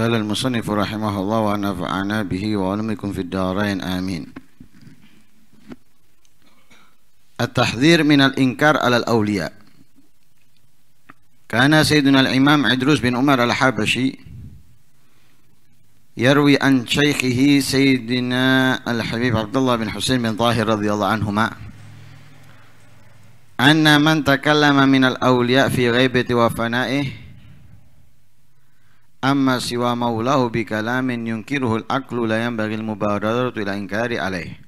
قال المصنف رحمه الله ونفعنا به وعلمكم في الدارين آمين التحذير من الإنكار على الأولياء كان سيدنا الإمام عدروس بن عمر الحبشي يروي عن شيخه سيدنا الحبيب عبد الله بن حسين بن ظاهر رضي الله عنهما أن من تكلم من الأولياء في غيبة وفنائه أما سوى مولاه بكلام ينكره العقل لا ينبغي المبادرة إلى إنكار عليه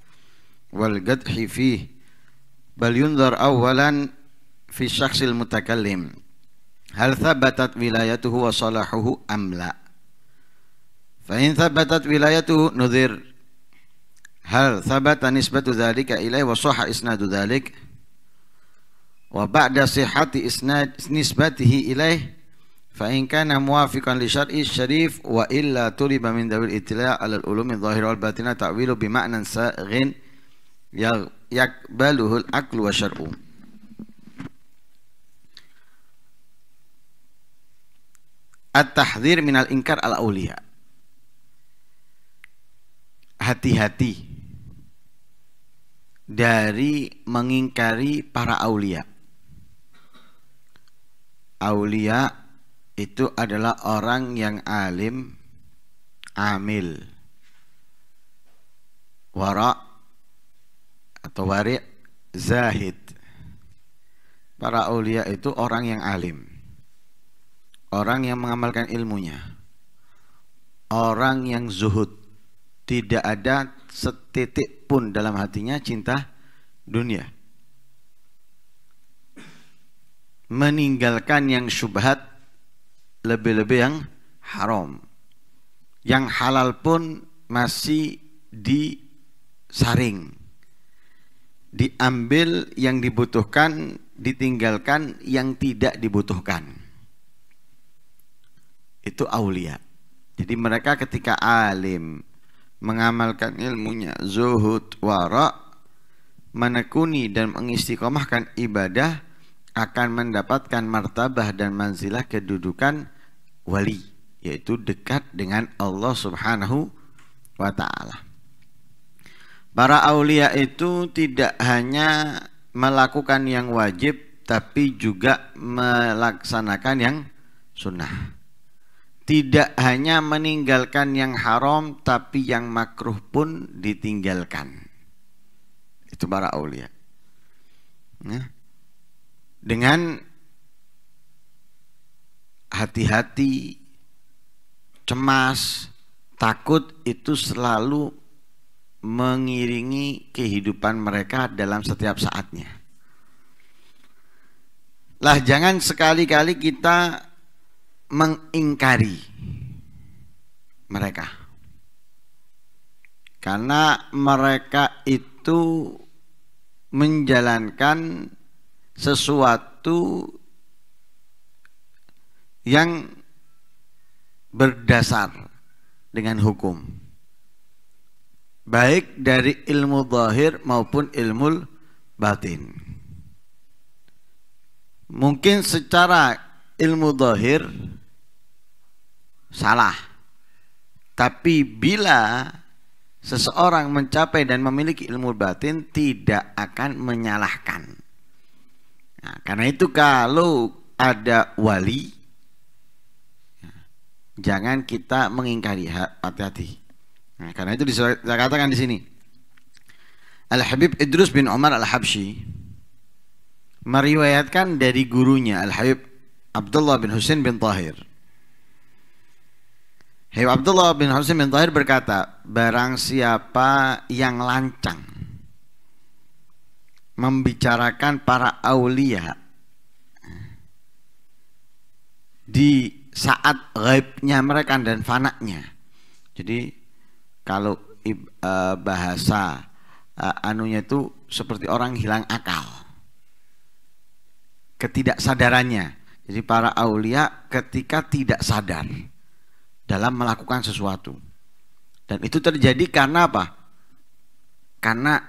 والقدح فيه بل ينظر أولا في الشخص المتكلم هل ثبتت ولايته وصلاحه أم لا فإن ثبتت ولايته نذر هل ثبت نسبة ذلك إليه وصح إسناد ذلك وبعد صحة إسناد نسبته إليه fa in kana muwafiqan li syar'i syarif wa illa tuliba min dawil itla' ala al-ulumi dhahir wal batina ta'wilu bi ma'nan saghin yakbaluhu al aql wa syar'u At-tahdhir al inkar al-awliya Hati-hati dari mengingkari para aulia. Aulia itu adalah orang yang alim amil wara atau wari zahid para ulia itu orang yang alim orang yang mengamalkan ilmunya orang yang zuhud tidak ada setitik pun dalam hatinya cinta dunia meninggalkan yang syubhat lebih-lebih yang haram. Yang halal pun masih disaring. Diambil yang dibutuhkan, ditinggalkan yang tidak dibutuhkan. Itu aulia. Jadi mereka ketika alim mengamalkan ilmunya zuhud wara menekuni dan mengistiqomahkan ibadah akan mendapatkan martabah dan manzilah kedudukan wali yaitu dekat dengan Allah Subhanahu wa taala. Para aulia itu tidak hanya melakukan yang wajib tapi juga melaksanakan yang sunnah. Tidak hanya meninggalkan yang haram tapi yang makruh pun ditinggalkan. Itu para aulia. Ya dengan hati-hati, cemas, takut itu selalu mengiringi kehidupan mereka dalam setiap saatnya. Lah jangan sekali-kali kita mengingkari mereka. Karena mereka itu menjalankan sesuatu yang berdasar dengan hukum baik dari ilmu zahir maupun ilmu batin mungkin secara ilmu zahir salah tapi bila seseorang mencapai dan memiliki ilmu batin tidak akan menyalahkan Nah, karena itu kalau ada wali, jangan kita mengingkari hati-hati. Nah, karena itu saya katakan di sini. Al-Habib Idrus bin Umar Al-Habsyi meriwayatkan dari gurunya Al-Habib Abdullah bin Husain bin Tahir. Habib Abdullah bin Husain bin Tahir berkata, barang siapa yang lancang membicarakan para aulia di saat gaibnya mereka dan fanaknya. Jadi kalau e, bahasa e, anunya itu seperti orang hilang akal. Ketidaksadarannya. Jadi para aulia ketika tidak sadar dalam melakukan sesuatu. Dan itu terjadi karena apa? Karena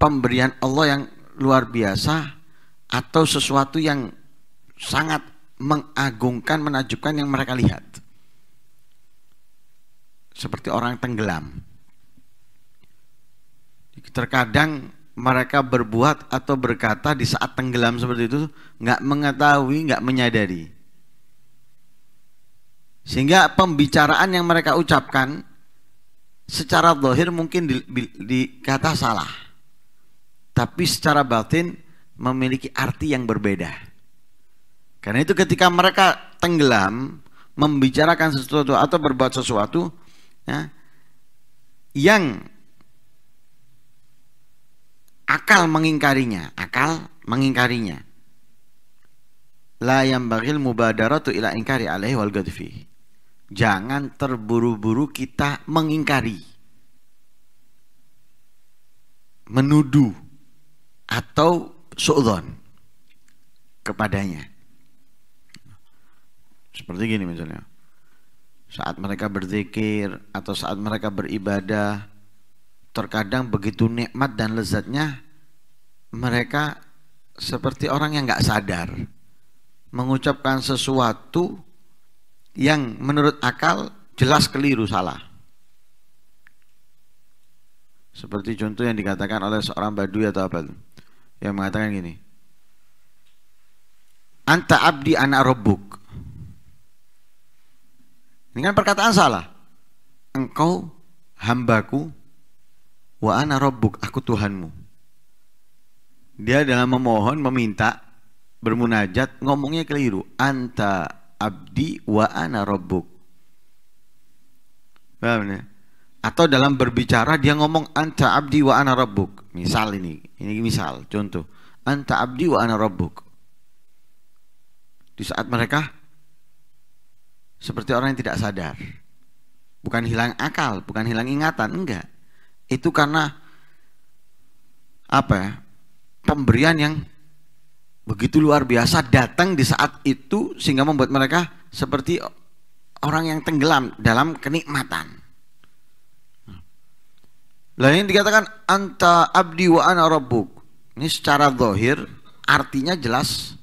pemberian Allah yang luar biasa atau sesuatu yang sangat mengagungkan, menakjubkan yang mereka lihat. Seperti orang tenggelam. Terkadang mereka berbuat atau berkata di saat tenggelam seperti itu nggak mengetahui, nggak menyadari. Sehingga pembicaraan yang mereka ucapkan secara dohir mungkin di, di, dikata salah tapi secara batin memiliki arti yang berbeda. Karena itu ketika mereka tenggelam membicarakan sesuatu atau berbuat sesuatu ya, yang akal mengingkarinya, akal mengingkarinya. La yang bagil mubadaratu ila ingkari alaihi wal gadfi. Jangan terburu-buru kita mengingkari. Menuduh atau su'udzon kepadanya. Seperti gini misalnya. Saat mereka berzikir atau saat mereka beribadah, terkadang begitu nikmat dan lezatnya mereka seperti orang yang nggak sadar mengucapkan sesuatu yang menurut akal jelas keliru salah. Seperti contoh yang dikatakan oleh seorang badui atau apa itu yang mengatakan gini anta abdi anak robuk ini kan perkataan salah engkau hambaku wa ana robuk aku Tuhanmu dia dalam memohon meminta bermunajat ngomongnya keliru anta abdi wa ana robuk ya? Atau dalam berbicara dia ngomong anta abdi wa ana rabbuk. Misal ini, ini misal, contoh. Anta abdi wa ana rabbuk. Di saat mereka seperti orang yang tidak sadar. Bukan hilang akal, bukan hilang ingatan, enggak. Itu karena apa ya, pemberian yang begitu luar biasa datang di saat itu sehingga membuat mereka seperti orang yang tenggelam dalam kenikmatan. Lain ini dikatakan anta abdi wa ana rabbuk. Ini secara zahir artinya jelas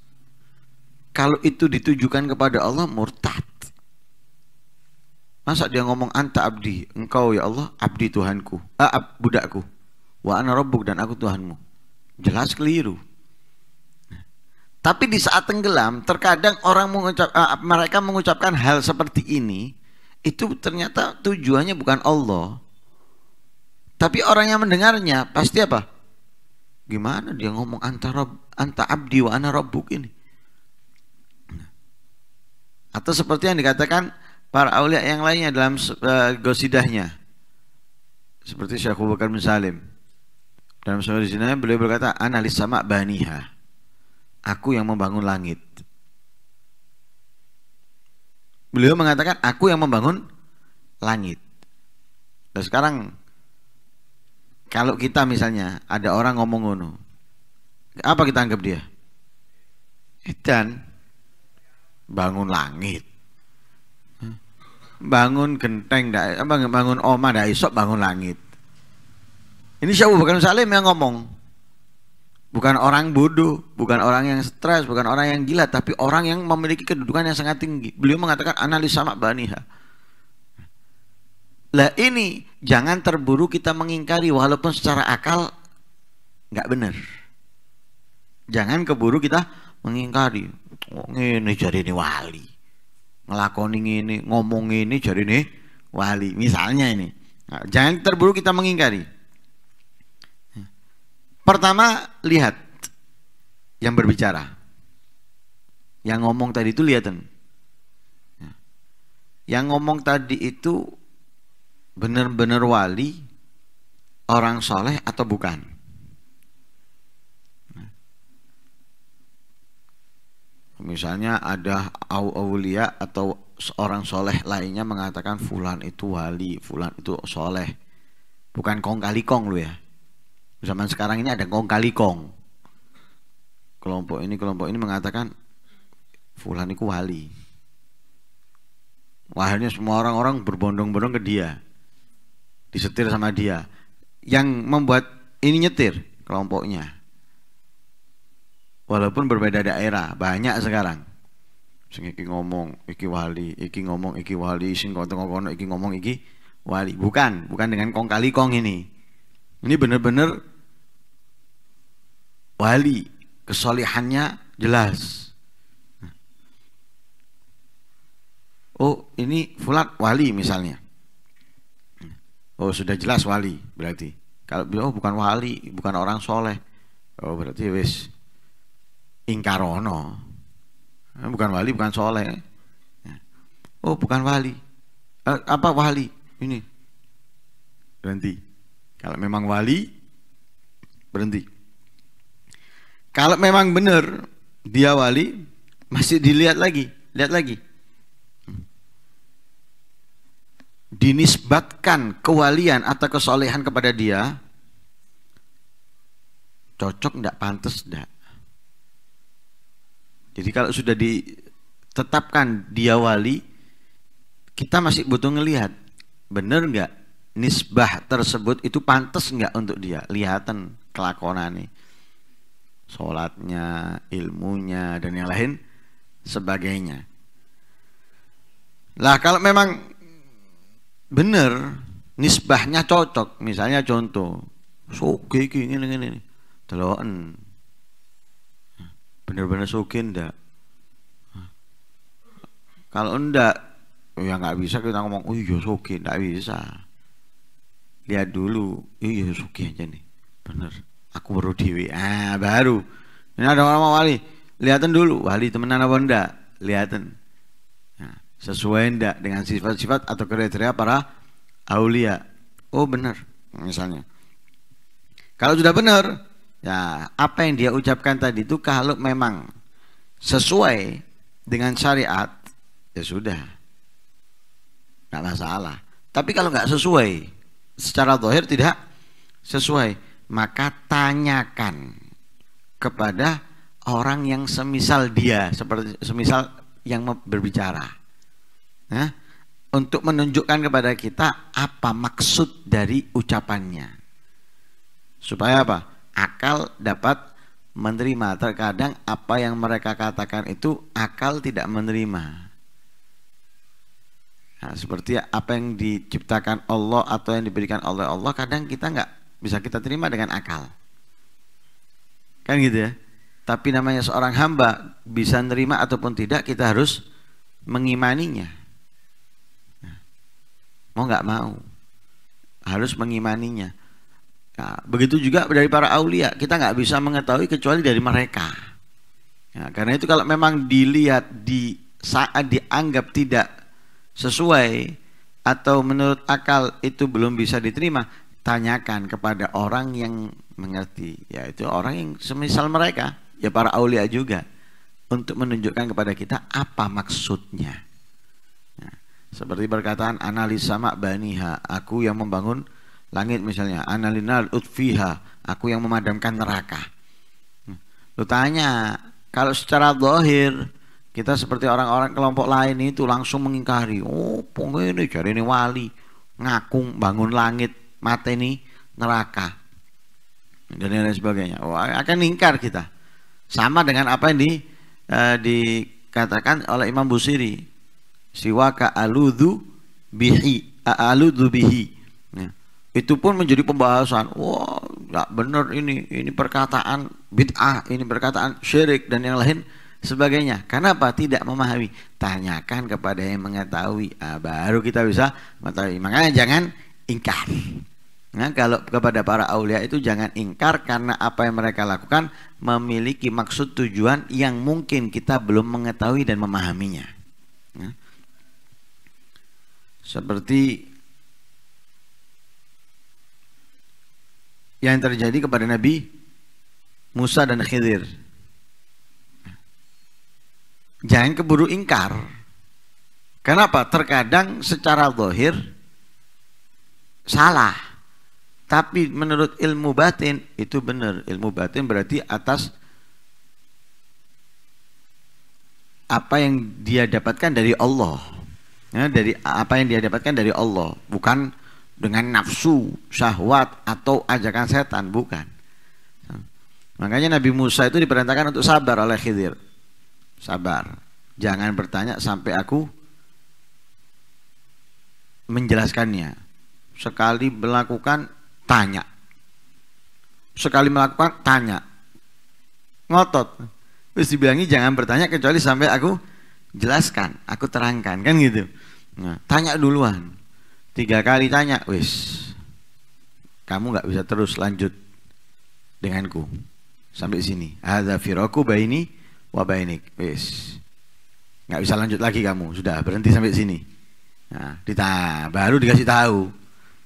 kalau itu ditujukan kepada Allah murtad. Masa dia ngomong anta abdi, engkau ya Allah abdi Tuhanku, ah, ab budakku. Wa ana rabbuk dan aku Tuhanmu. Jelas keliru. Tapi di saat tenggelam, terkadang orang mengucap, uh, mereka mengucapkan hal seperti ini, itu ternyata tujuannya bukan Allah, tapi orang yang mendengarnya pasti apa? Gimana dia ngomong antara anta abdi wa ana rabbuk ini? Nah. Atau seperti yang dikatakan para aulia yang lainnya dalam uh, gosidahnya. Seperti Syekh Abu Bakar bin Salim. Dalam di sini beliau berkata, analis sama baniha. Aku yang membangun langit. Beliau mengatakan, aku yang membangun langit. Dan nah, sekarang kalau kita misalnya ada orang ngomong ngono, apa kita anggap dia? Edan bangun langit, bangun genteng, bangun oma, dah isok bangun langit. Ini siapa? bukan Salim yang ngomong, bukan orang bodoh, bukan orang yang stres, bukan orang yang gila, tapi orang yang memiliki kedudukan yang sangat tinggi. Beliau mengatakan analis sama baniha. Lah ini jangan terburu kita mengingkari walaupun secara akal nggak benar. Jangan keburu kita mengingkari. Oh, ini jadi ini wali. Ngelakoni ini, ngomong ini jadi ini wali. Misalnya ini. Nah, jangan terburu kita mengingkari. Pertama lihat yang berbicara. Yang ngomong tadi itu lihatan. Nah, yang ngomong tadi itu benar-benar wali orang soleh atau bukan misalnya ada aulia atau seorang soleh lainnya mengatakan fulan itu wali fulan itu soleh bukan kong kali kong lu ya zaman sekarang ini ada kong kali kong kelompok ini kelompok ini mengatakan fulan itu wali Wah, akhirnya semua orang-orang berbondong-bondong ke dia disetir sama dia yang membuat ini nyetir kelompoknya walaupun berbeda daerah banyak sekarang sing iki ngomong iki wali iki ngomong iki wali sing kono iki ngomong iki wali bukan bukan dengan kong kali kong ini ini benar-benar wali kesolihannya jelas nah. oh ini fulat wali misalnya Oh sudah jelas wali berarti. Kalau beliau oh, bukan wali, bukan orang soleh. Oh berarti wis ingkarono. Eh, bukan wali, bukan soleh. Ya. Oh bukan wali. Eh, apa wali ini? Berhenti. Kalau memang wali, berhenti. Kalau memang benar dia wali, masih dilihat lagi, lihat lagi. dinisbatkan kewalian atau kesolehan kepada dia cocok tidak pantas tidak jadi kalau sudah ditetapkan dia wali kita masih butuh ngelihat benar nggak nisbah tersebut itu pantas nggak untuk dia lihatan kelakonan nih sholatnya ilmunya dan yang lain sebagainya lah kalau memang bener nisbahnya cocok misalnya contoh soge iki ngene ngene deloken bener-bener soge ndak kalau ndak ya nggak bisa kita ngomong oh iya soge ndak bisa lihat dulu iya, iya soge aja nih bener aku baru dewi ah baru ini ada orang mau wali lihatin dulu wali temenan apa ndak lihatin sesuai tidak dengan sifat-sifat atau kriteria para aulia oh benar misalnya kalau sudah benar ya apa yang dia ucapkan tadi itu kalau memang sesuai dengan syariat ya sudah nggak masalah tapi kalau nggak sesuai secara dohir tidak sesuai maka tanyakan kepada orang yang semisal dia seperti semisal yang berbicara ya, untuk menunjukkan kepada kita apa maksud dari ucapannya. Supaya apa? Akal dapat menerima. Terkadang apa yang mereka katakan itu akal tidak menerima. Nah, seperti apa yang diciptakan Allah atau yang diberikan oleh Allah kadang kita nggak bisa kita terima dengan akal. Kan gitu ya. Tapi namanya seorang hamba bisa nerima ataupun tidak kita harus mengimaninya mau nggak mau harus mengimaninya nah, begitu juga dari para aulia kita nggak bisa mengetahui kecuali dari mereka nah, karena itu kalau memang dilihat di saat dianggap tidak sesuai atau menurut akal itu belum bisa diterima tanyakan kepada orang yang mengerti yaitu orang yang semisal mereka ya para aulia juga untuk menunjukkan kepada kita apa maksudnya seperti perkataan analis sama baniha, aku yang membangun langit misalnya, analinal utfiha, aku yang memadamkan neraka. Hmm. Lu tanya, kalau secara dohir kita seperti orang-orang kelompok lain itu langsung mengingkari, oh pung ini cari ini wali, ngakung bangun langit, mata ini neraka dan lain sebagainya. Oh, akan ingkar kita. Sama dengan apa yang di, eh, dikatakan oleh Imam Busiri siwaka aludhu bihi aludhu bihi ya. itu pun menjadi pembahasan wah wow, nggak benar ini ini perkataan bid'ah ini perkataan syirik dan yang lain sebagainya kenapa tidak memahami tanyakan kepada yang mengetahui ah, baru kita bisa mengetahui makanya jangan ingkar Nah, kalau kepada para aulia itu jangan ingkar karena apa yang mereka lakukan memiliki maksud tujuan yang mungkin kita belum mengetahui dan memahaminya. Nah, seperti yang terjadi kepada Nabi Musa dan Khidir. Jangan keburu ingkar. Kenapa? Terkadang secara zahir salah. Tapi menurut ilmu batin itu benar. Ilmu batin berarti atas apa yang dia dapatkan dari Allah ya, dari apa yang dia dapatkan dari Allah bukan dengan nafsu syahwat atau ajakan setan bukan makanya Nabi Musa itu diperintahkan untuk sabar oleh Khidir sabar jangan bertanya sampai aku menjelaskannya sekali melakukan tanya sekali melakukan tanya ngotot terus dibilangi jangan bertanya kecuali sampai aku jelaskan, aku terangkan kan gitu. Nah, tanya duluan. Tiga kali tanya, wis. Kamu nggak bisa terus lanjut denganku. Sampai sini. Ada firaku baini wa bainik. Wis. Nggak bisa lanjut lagi kamu. Sudah, berhenti sampai sini. Nah, kita baru dikasih tahu.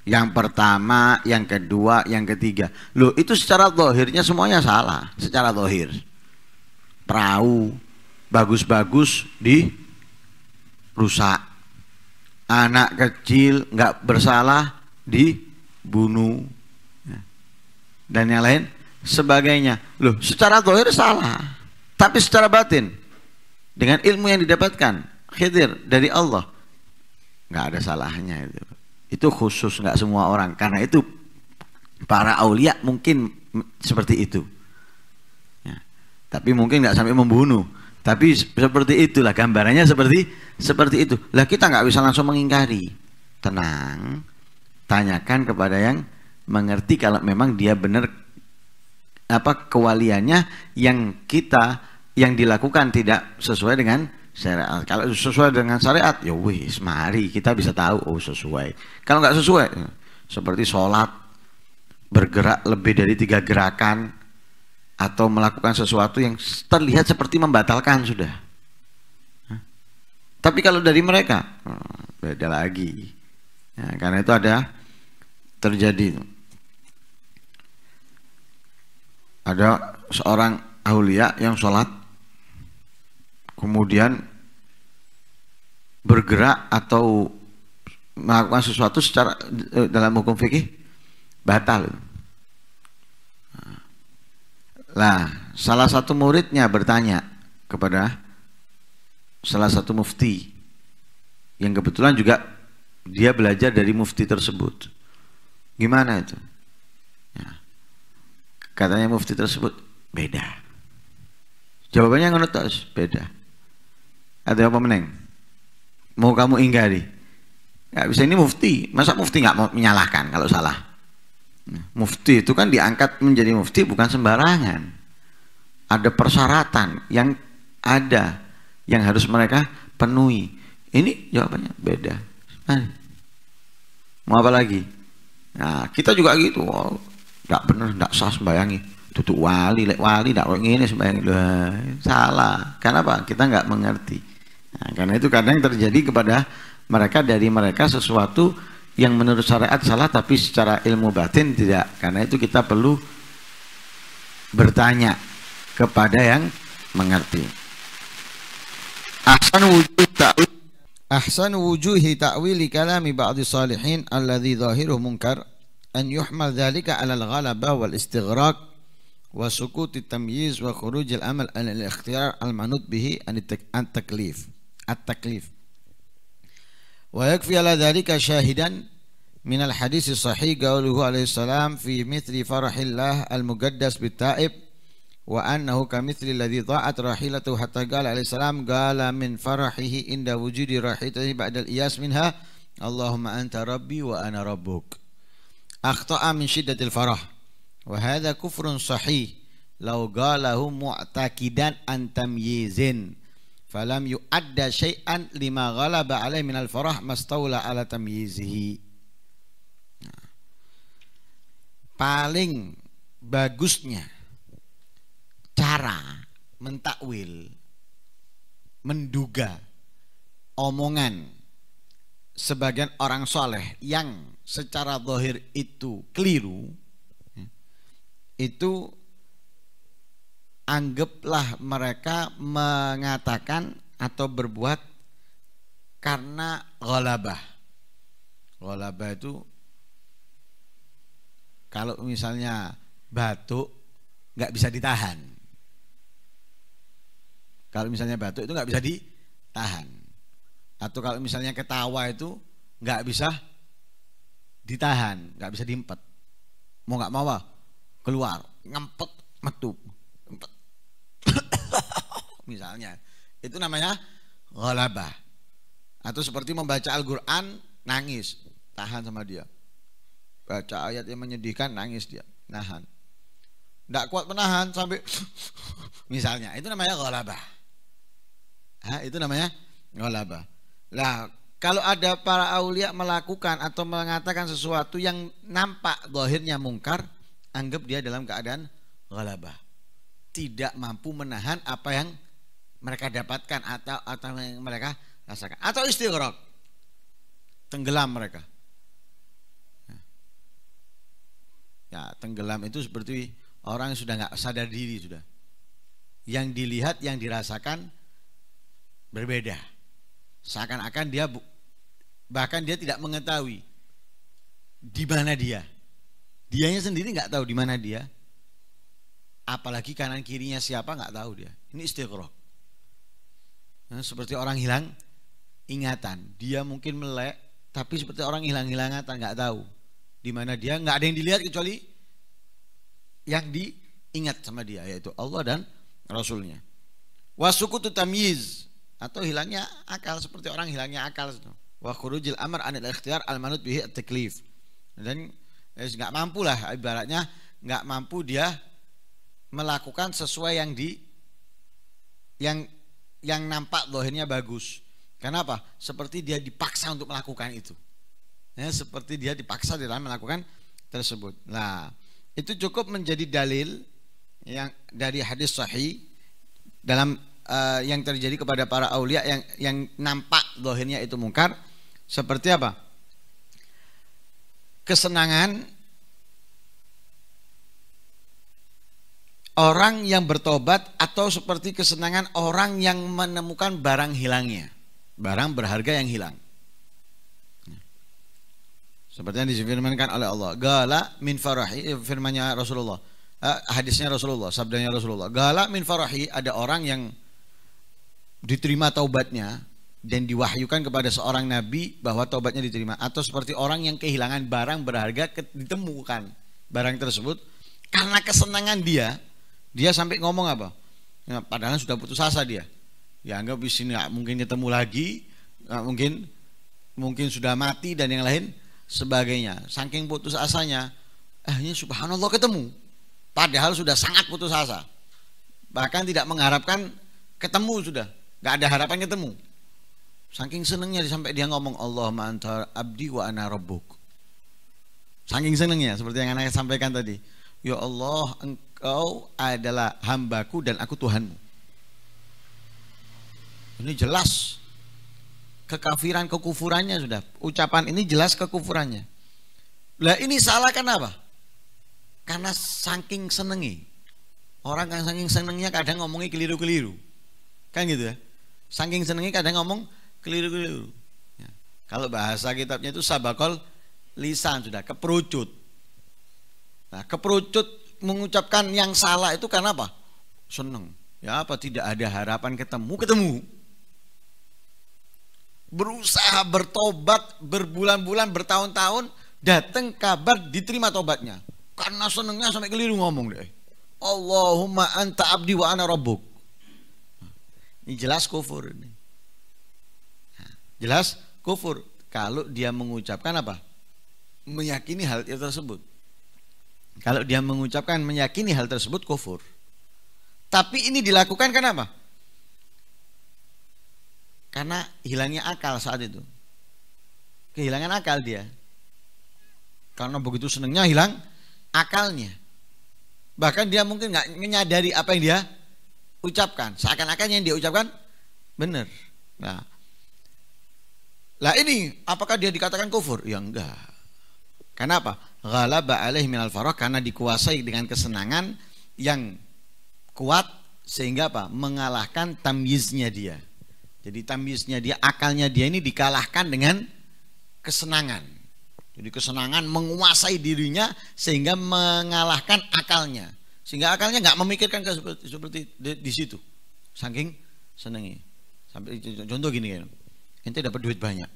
Yang pertama, yang kedua, yang ketiga. Loh, itu secara dohirnya semuanya salah. Secara dohir. Perahu bagus-bagus di rusak anak kecil nggak bersalah dibunuh ya. dan yang lain sebagainya loh secara gohir salah tapi secara batin dengan ilmu yang didapatkan khidir dari Allah nggak ada salahnya itu itu khusus nggak semua orang karena itu para aulia mungkin seperti itu ya. tapi mungkin nggak sampai membunuh tapi seperti itulah gambarannya seperti seperti itu. Lah kita nggak bisa langsung mengingkari. Tenang, tanyakan kepada yang mengerti kalau memang dia benar apa kewaliannya yang kita yang dilakukan tidak sesuai dengan syariat. Kalau sesuai dengan syariat, ya wis mari kita bisa tahu oh sesuai. Kalau nggak sesuai, seperti sholat bergerak lebih dari tiga gerakan atau melakukan sesuatu yang terlihat seperti membatalkan sudah. Tapi kalau dari mereka hmm, beda lagi, ya, karena itu ada terjadi ada seorang aulia yang sholat kemudian bergerak atau melakukan sesuatu secara eh, dalam hukum fikih batal. Lah, salah satu muridnya bertanya kepada salah satu mufti yang kebetulan juga dia belajar dari mufti tersebut. Gimana itu? Ya. Katanya mufti tersebut beda. Jawabannya ngono beda. Ada apa meneng? Mau kamu ingkari? Gak bisa ini mufti. Masa mufti nggak mau menyalahkan kalau salah? mufti itu kan diangkat menjadi mufti bukan sembarangan. Ada persyaratan yang ada yang harus mereka penuhi. Ini jawabannya beda. Nah, Mau apa lagi? Nah, kita juga gitu. Oh, gak bener, tidak sah sembayangi. Tutup wali, lek wali, tidak ini sembayangi. Lah, salah. Karena apa? Kita gak mengerti. Nah, karena itu kadang terjadi kepada mereka dari mereka sesuatu yang menurut syariat salah tapi secara ilmu batin tidak karena itu kita perlu bertanya kepada yang mengerti ahsan wujud ta'wil ahsan wujuhi ta'wili kalami ba'di salihin alladhi zahiru munkar an yuhmal dhalika ala al-ghalaba wal istighraq wa sukuti tamyiz wa khuruj al-amal al-ikhtiar al-manud bihi an taklif at-taklif ويكفي على ذلك شاهدا من الحديث الصحيح قوله عليه السلام في مثل فرح الله المقدس بالتائب وأنه كمثل الذي ضاعت راحلته حتى قال عليه السلام قال من فرحه عند وجود راحلته بعد الإياس منها اللهم أنت ربي وأنا ربك أخطأ من شدة الفرح وهذا كفر صحيح لو قاله معتقدا عن تمييز falam yu'adda syai'an lima ghalaba alaihi minal farah mastawla ala tamyizihi nah. paling bagusnya cara mentakwil menduga omongan sebagian orang soleh yang secara dohir itu keliru ya, itu anggaplah mereka mengatakan atau berbuat karena golabah. Golabah itu kalau misalnya batuk nggak bisa ditahan. Kalau misalnya batuk itu nggak bisa ditahan. Atau kalau misalnya ketawa itu nggak bisa ditahan, nggak bisa diempet. Mau nggak mau keluar, ngempet metu misalnya. Itu namanya ghalabah. Atau seperti membaca Al-Qur'an nangis, tahan sama dia. Baca ayat yang menyedihkan nangis dia, nahan. Tidak kuat menahan sampai misalnya, itu namanya ghalabah. ha, itu namanya ghalabah. Lah, kalau ada para aulia melakukan atau mengatakan sesuatu yang nampak gohirnya mungkar, anggap dia dalam keadaan ghalabah. Tidak mampu menahan apa yang mereka dapatkan atau atau yang mereka rasakan atau istighraq tenggelam mereka ya, ya tenggelam itu seperti orang yang sudah nggak sadar diri sudah yang dilihat yang dirasakan berbeda seakan-akan dia bahkan dia tidak mengetahui di mana dia dianya sendiri nggak tahu di mana dia apalagi kanan kirinya siapa nggak tahu dia ini istighraq Nah, seperti orang hilang ingatan. Dia mungkin melek, tapi seperti orang hilang ingatan nggak tahu di mana dia nggak ada yang dilihat kecuali yang diingat sama dia yaitu Allah dan Rasulnya. Wasukutu tamyiz atau hilangnya akal seperti orang hilangnya akal. Wa khurujil amar anil ikhtiar al manut bihi at taklif. Dan eh, nggak mampu lah ibaratnya nggak mampu dia melakukan sesuai yang di yang yang nampak lohirnya bagus. Kenapa? Seperti dia dipaksa untuk melakukan itu. Ya, seperti dia dipaksa di dalam melakukan tersebut. Nah, itu cukup menjadi dalil yang dari hadis sahih dalam uh, yang terjadi kepada para aulia yang yang nampak lohirnya itu mungkar seperti apa? Kesenangan orang yang bertobat atau seperti kesenangan orang yang menemukan barang hilangnya, barang berharga yang hilang. Seperti yang difirmankan oleh Allah, gala min farahi eh, firmannya Rasulullah. Eh, hadisnya Rasulullah, sabdanya Rasulullah. Gala min farahi ada orang yang diterima taubatnya dan diwahyukan kepada seorang nabi bahwa taubatnya diterima atau seperti orang yang kehilangan barang berharga ditemukan barang tersebut karena kesenangan dia dia sampai ngomong apa? Ya, padahal sudah putus asa dia. Ya anggap di sini nggak mungkin ketemu lagi, nggak mungkin mungkin sudah mati dan yang lain sebagainya. Saking putus asanya, akhirnya eh, subhanallah ketemu. Padahal sudah sangat putus asa. Bahkan tidak mengharapkan ketemu sudah. Gak ada harapan ketemu. Saking senengnya sampai dia ngomong Allah anta abdi wa ana rabbuk. Saking senengnya seperti yang anak sampaikan tadi. Ya Allah, Engkau adalah hambaku dan aku Tuhanmu. Ini jelas kekafiran kekufurannya sudah. Ucapan ini jelas kekufurannya. Lah ini salah kenapa? Karena saking senengi. Orang yang saking senengnya kadang ngomongnya keliru-keliru. Kan gitu ya. Saking senengi kadang ngomong keliru-keliru. Ya. Kalau bahasa kitabnya itu sabakol lisan sudah keperucut. Nah, keperucut mengucapkan yang salah itu karena apa? Seneng. Ya apa tidak ada harapan ketemu, ketemu. Berusaha bertobat berbulan-bulan, bertahun-tahun, datang kabar diterima tobatnya. Karena senengnya sampai keliru ngomong deh. Allahumma anta abdi wa ana rabbuk. Ini jelas kufur ini. Jelas kufur kalau dia mengucapkan apa? Meyakini hal itu tersebut. Kalau dia mengucapkan meyakini hal tersebut kufur. Tapi ini dilakukan karena apa? Karena hilangnya akal saat itu. Kehilangan akal dia. Karena begitu senangnya hilang akalnya. Bahkan dia mungkin nggak menyadari apa yang dia ucapkan. Seakan-akan yang dia ucapkan benar. Nah, lah ini apakah dia dikatakan kufur? Ya enggak. Karena apa? Ghalaba alaih minal farah karena dikuasai dengan kesenangan yang kuat sehingga apa? mengalahkan tamyiznya dia. Jadi tamyiznya dia, akalnya dia ini dikalahkan dengan kesenangan. Jadi kesenangan menguasai dirinya sehingga mengalahkan akalnya. Sehingga akalnya nggak memikirkan seperti, seperti di, di situ. Saking senengnya. Sampai contoh gini ya. Ente dapat duit banyak.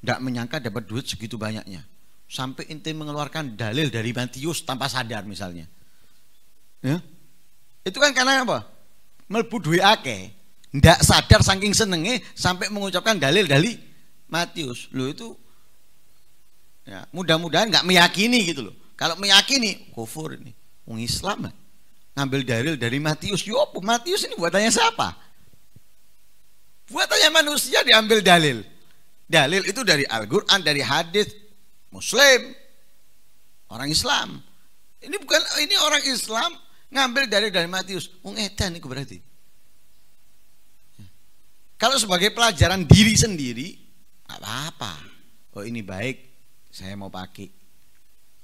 Nggak menyangka dapat duit segitu banyaknya sampai inti mengeluarkan dalil dari Matius tanpa sadar misalnya. Ya. Itu kan karena apa? Melbu duwe ndak sadar saking senenge sampai mengucapkan dalil dari Matius. Lo itu ya, mudah-mudahan nggak meyakini gitu loh. Kalau meyakini kufur ini, wong Islam ngambil dalil dari Matius. Yo, Matius ini buatannya siapa? Buatannya manusia diambil dalil. Dalil itu dari Al-Qur'an, dari hadis, Muslim, orang Islam. Ini bukan ini orang Islam ngambil dari dari Matius. Wong edan itu berarti. Kalau sebagai pelajaran diri sendiri, apa-apa. Oh ini baik, saya mau pakai.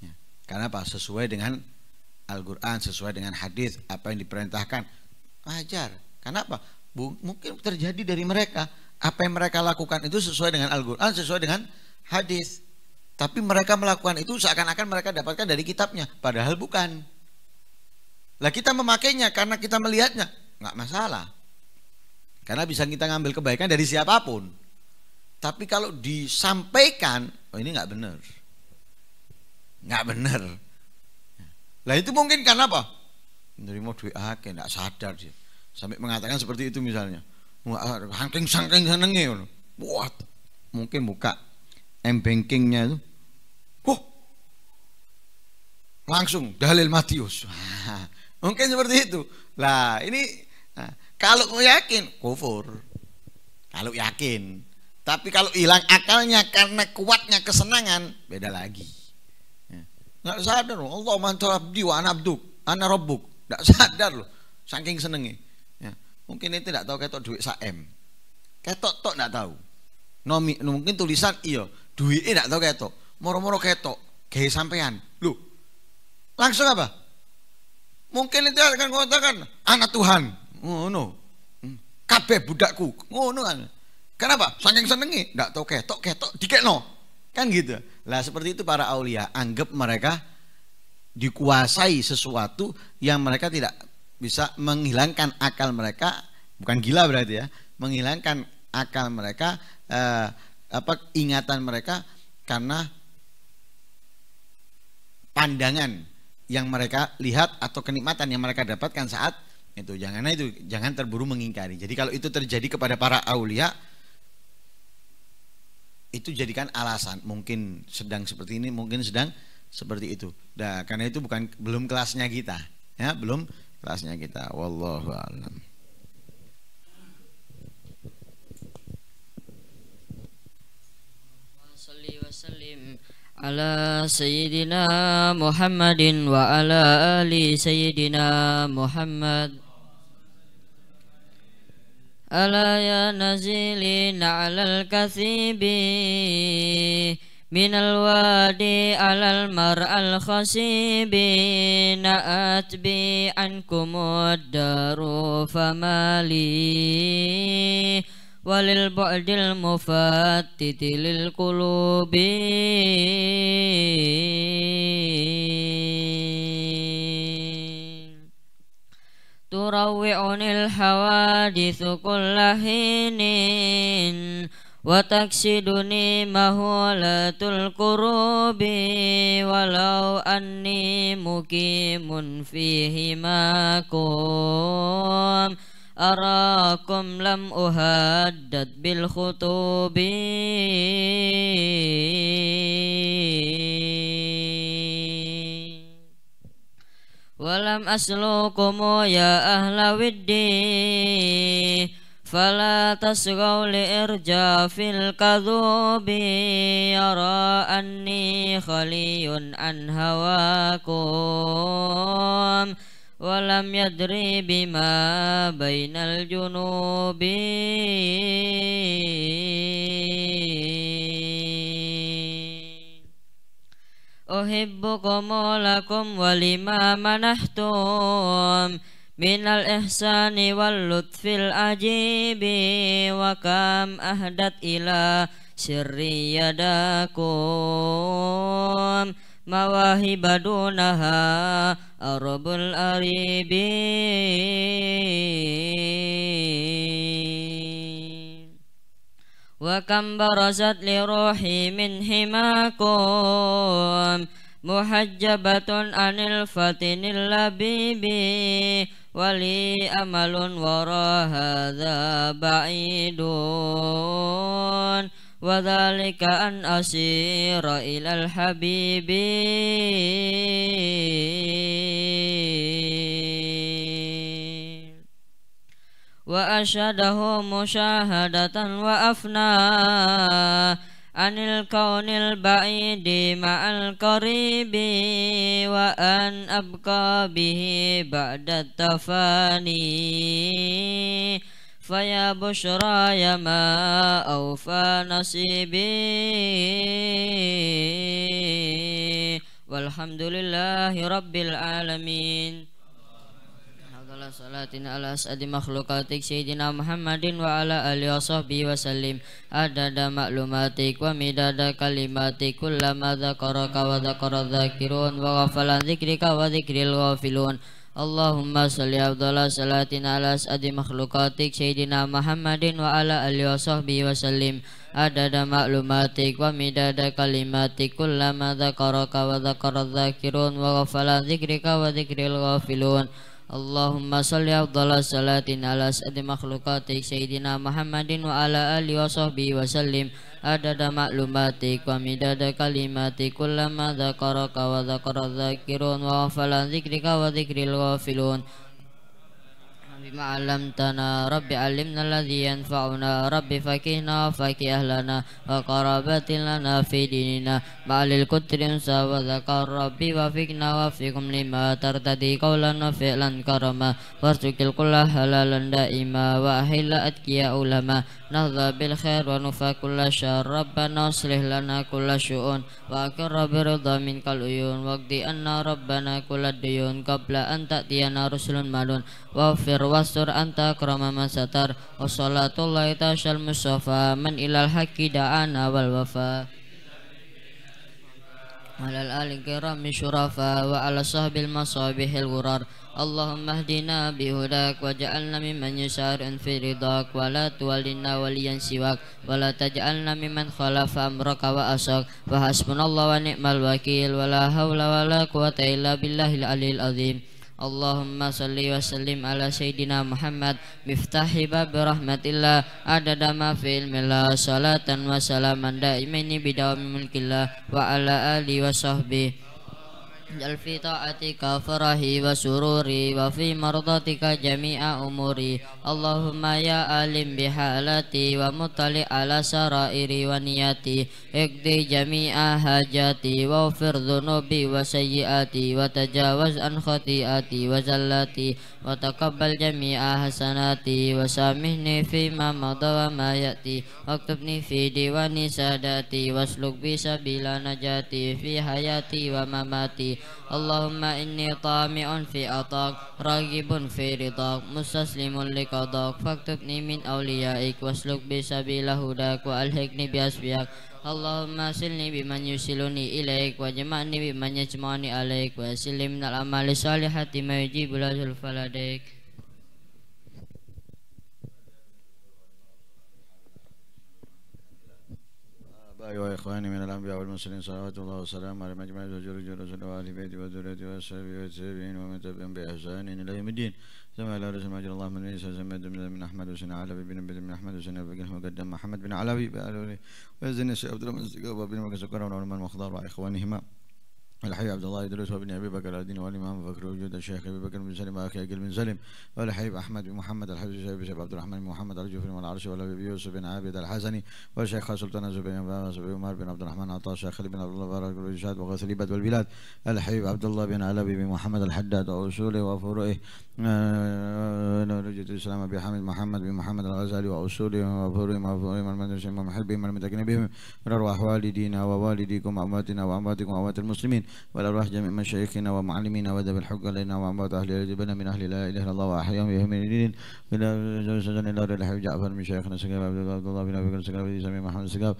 Ya. Karena apa? Sesuai dengan Al-Quran, sesuai dengan hadis, apa yang diperintahkan. Wajar. Karena apa? mungkin terjadi dari mereka. Apa yang mereka lakukan itu sesuai dengan Al-Quran, sesuai dengan hadis. Tapi mereka melakukan itu seakan-akan mereka dapatkan dari kitabnya, padahal bukan. Lah kita memakainya karena kita melihatnya, nggak masalah. Karena bisa kita ngambil kebaikan dari siapapun. Tapi kalau disampaikan, oh ini nggak benar. Nggak benar. Lah itu mungkin karena apa? Menerima duit akeh, nggak sadar sih, Sampai mengatakan seperti itu misalnya. hanking sangking senengnya. Buat. mungkin buka m bankingnya itu langsung dalil Matius. Ah, mungkin seperti itu. Lah, ini ah, kalau kau yakin kufur. Kalau yakin. Tapi kalau hilang akalnya karena kuatnya kesenangan, beda lagi. Ya. Nggak sadar loh. Allah mantul abdi wa anabduk. Ana rabbuk. Nggak sadar loh. Saking senengnya. Ya. Mungkin itu tidak tahu ketok duit saem. Ketok tok tidak tahu. Nomi, mungkin tulisan iya. duit tidak tahu ketok. Moro-moro ketok. Gaya sampean Langsung apa? Mungkin itu akan mengatakan anak Tuhan. oh no, hmm. kabe budakku. oh no, kan. Kenapa? Saking senengi. Enggak tahu ketok ketok no. Kan gitu. Lah seperti itu para aulia anggap mereka dikuasai sesuatu yang mereka tidak bisa menghilangkan akal mereka bukan gila berarti ya menghilangkan akal mereka eh, apa ingatan mereka karena pandangan yang mereka lihat atau kenikmatan yang mereka dapatkan saat itu jangan itu jangan terburu mengingkari jadi kalau itu terjadi kepada para aulia itu jadikan alasan mungkin sedang seperti ini mungkin sedang seperti itu nah, karena itu bukan belum kelasnya kita ya belum kelasnya kita wallahu alam ala sayyidina muhammadin wa ala ali sayyidina muhammad ala ya nazilin ala al wadi ala mar al khasibi na atbi ankumud daru famali walil ba'dil mufattiti lil qulubi turawwi'unil hawadithu kullahinin wa taksiduni mahulatul kurubi walau anni mukimun makum أراكم لم أهدد بالخطوب ولم أسلوكم يا أهل ودي فلا تسغوا لإرجاء في الكذوب يرى أني خلي عن هواكم Walam yadri bima, binal juno bi ohib bukum wala kum walima manah tom binal ehsani wal lutfil ajibi wa kam ahdat ila siriya dakom. مواهب دونها أرب الأريبين وكم برزت لروحي من حماكم محجبة عن الفتن اللبيب ولي أمل ورا هذا بعيد وذلك أن أسير إلى الحبيب وأشهده مشاهدة وأفنى عن الكون البعيد مع القريب وأن أبقى به بعد التفاني فيا بشرى يا ما أوفى نصيبي والحمد لله رب العالمين Salatin ala asadi makhlukatik Sayyidina Muhammadin wa ala ali wa sahbihi wa salim Adada maklumatik wa midada kalimatik Kullama dhaqaraka wa dhaqara kirun. Wa ghafalan dhikrika wa dhikril ghafilun Allahumma salli abdala salatin ala sadi makhlukatik Sayyidina Muhammadin wa ala alihi wa sahbihi wa sallim Adada maklumatik wa midada kalimatik Kullama dhaqaraka wa dhaqara dhaqirun Wa ghafala dhikrika wa dhikril ghafilun Allahumma salli afdala salatin ala sadi makhlukatik Sayyidina Muhammadin wa ala alihi wa sahbihi wa sallim Adada maklumatik wa midada kalimatik Kullama dhaqaraka wa dhakara Wa hafala dhikrika wa dhikril ghafilun بما علمتنا رب علمنا الذي ينفعنا رب فكهنا فكه أهلنا وقرابات لنا في ديننا مع للكتر انسى وذكر ربي وفقنا وفقكم لما ترتدي قولا وفعلا كرما وارزق الكل حلالا دائما وأهل أتقياء أولما نهضى بالخير ونفى كل شر ربنا اصلح لنا كل شؤون وأكر برضا منك العيون واقض أن ربنا كل الديون قبل أن تأتينا رسل مالون واغفر واستر أنت أكرم من ستر وصلاة الله تشى المصطفى من إلى الحق دعانا والوفاء وعلى الآل الكرام الشرفاء وعلى صحب المصابيح الغرار اللهم اهدنا بهداك واجعلنا ممن يسار في رضاك ولا تولنا وليا سواك ولا تجعلنا ممن خالف أمرك وأساك فحسبنا الله ونعم الوكيل ولا حول ولا قوة إلا بالله العلي العظيم Allahumma salli wa sallim ala Sayyidina Muhammad Miftahi bab rahmatillah Adada ma fi ilmillah Salatan wa salaman da'imaini bidawami mulkillah Wa ala ali wa sahbihi اجعل في طاعتك فرحي وسروري وفي مرضاتك جميع أموري اللهم يا عالم بحالتي ومطلع على سرائري ونياتي اقضي جميع حاجاتي واغفر ذنوبي وسيئاتي وتجاوز عن خطيئاتي وزلاتي وتقبل جميع حسناتي وسامحني فيما مضى وما يأتي واكتبني في ديوان سادتي واسلك بي سبيل نجاتي في حياتي ومماتي اللهم إني طامع في أطاق راغب في رضاك مستسلم لقضاك فاكتبني من أوليائك واسلك بسبيل هداك وألحقني بأسبيك اللهم سلني بمن يسلني إليك وجمعني بمن يجمعني عليك وأسلني من الأعمال الصالحة ما يجيب له الفلديك أيها إخواني من الأنبياء والمرسلين صلوات الله وسلامه على مجمع الزوجين والرسل وآل بيتي وذريتي وأصحابه والتابعين ومن تبعهم بإحسان إلى يوم الدين ثم على رسول مجرى الله من عيسى سميت من أحمد وسنة علوي بن عبد بن أحمد وسنة أبي مقدم محمد بن علوي بن علوي وزن الشيخ عبد الله بن سكر بن مكسكر ونعمان مخضر وإخوانهما الحبيب عبد الله يدرس وابن ابي بكر الدين والامام بكر وجود الشيخ ابي بكر بن سلم واخي اجل بن سلم والحبيب احمد بن محمد الحبيب الشيخ شيخ عبد الرحمن بن محمد الجوفي والعرش والابي يوسف بن عابد الحسني والشيخ سلطان الزبير بن عمر بن عبد الرحمن عطاء الشيخ خالد بن عبد الله بارك الله الرشاد وغثليبة والبلاد الحبيب عبد الله بن علبي بن محمد الحداد واصوله وفروعه آه، رجل الاسلام ابي حامد محمد بن محمد الغزالي واصوله وفروعه وفروعه من المدرسه ومحبهم المتكلمين بهم من ارواح والدينا ووالديكم وامواتنا وامواتكم واموات المسلمين والأرواح جميع مشايخنا ومعلمينا ودب الحق لنا وعباد أهل يجبنا من أهل لا إله إلا الله وأحياهم بهم الدين من سجن الله للحبيب جعفر من شيخنا سقاب عبد الله بن أبي بكر سقاب سمي محمد سقاب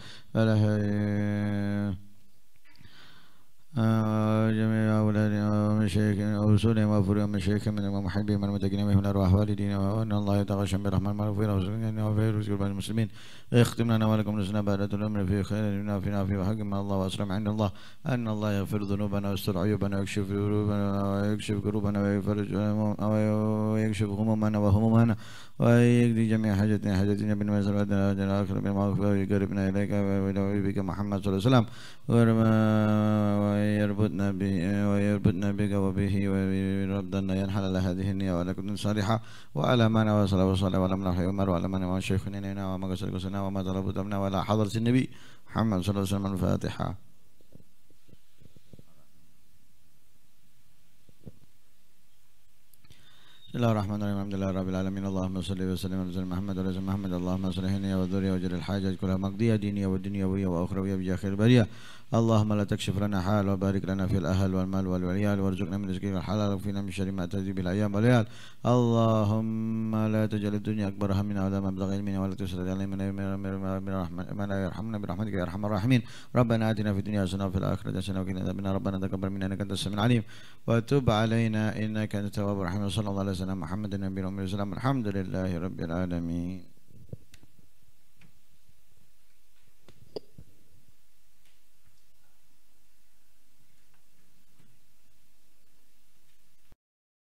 جميع أولادنا ومشايخنا وأصولنا وأفرنا ومشايخنا ومحبين من المتقين من الأرواح والدين وأن الله يتغشى برحمة المغفرة وسكننا وفي رزق بعض المسلمين اختم لنا ولكم لسنا بارة الأمر في خير منا في نافي وحق الله وأسلم عند الله أن الله يغفر ذنوبنا ويستر عيوبنا ويكشف ذنوبنا ويكشف قلوبنا ويفرج ويكشف همومنا وهمومنا ويقضي جميع حاجتنا حاجتنا بما يسر أدنى أدنى الآخر بالمعروف ويقربنا إليك بك محمد صلى الله عليه وسلم ويربطنا به ويربطنا بك وبه ويربطنا ينحل على هذه النية وعلى كل صالحة وعلى ما نوى صلى الله عليه وسلم وعلى من عمر وعلى من وشيخنا وما قصر قصرنا وما طلب طلبنا ولا حضرة النبي محمد صلى الله عليه وسلم الفاتحة بسم الله الرحمن الرحيم الحمد لله رب العالمين اللهم صل وسلم على محمد وعلى محمد اللهم صل لنا وذرية وجل الحاجة كلها مقضية دينية ودنيوية وأخروية بجاه خير البرية اللهم لا تكشف لنا حال وبارك لنا في الأهل والمال والعيال وارزقنا من رزقك الحلال وفينا من شر ما تجري به الأيام والليال اللهم لا تجعل الدنيا أكبر همنا ولا مبلغ علمنا ولا تسرد علينا من من يرحمنا برحمتك يا أرحم الراحمين ربنا آتنا في الدنيا حسنة وفي الآخرة حسنة وقنا عذاب النار ربنا تقبل منا إنك أنت السميع العليم وتب علينا إنك أنت التواب الرحيم صلى الله على سيدنا محمد النبي الأمي والسلام الحمد لله رب العالمين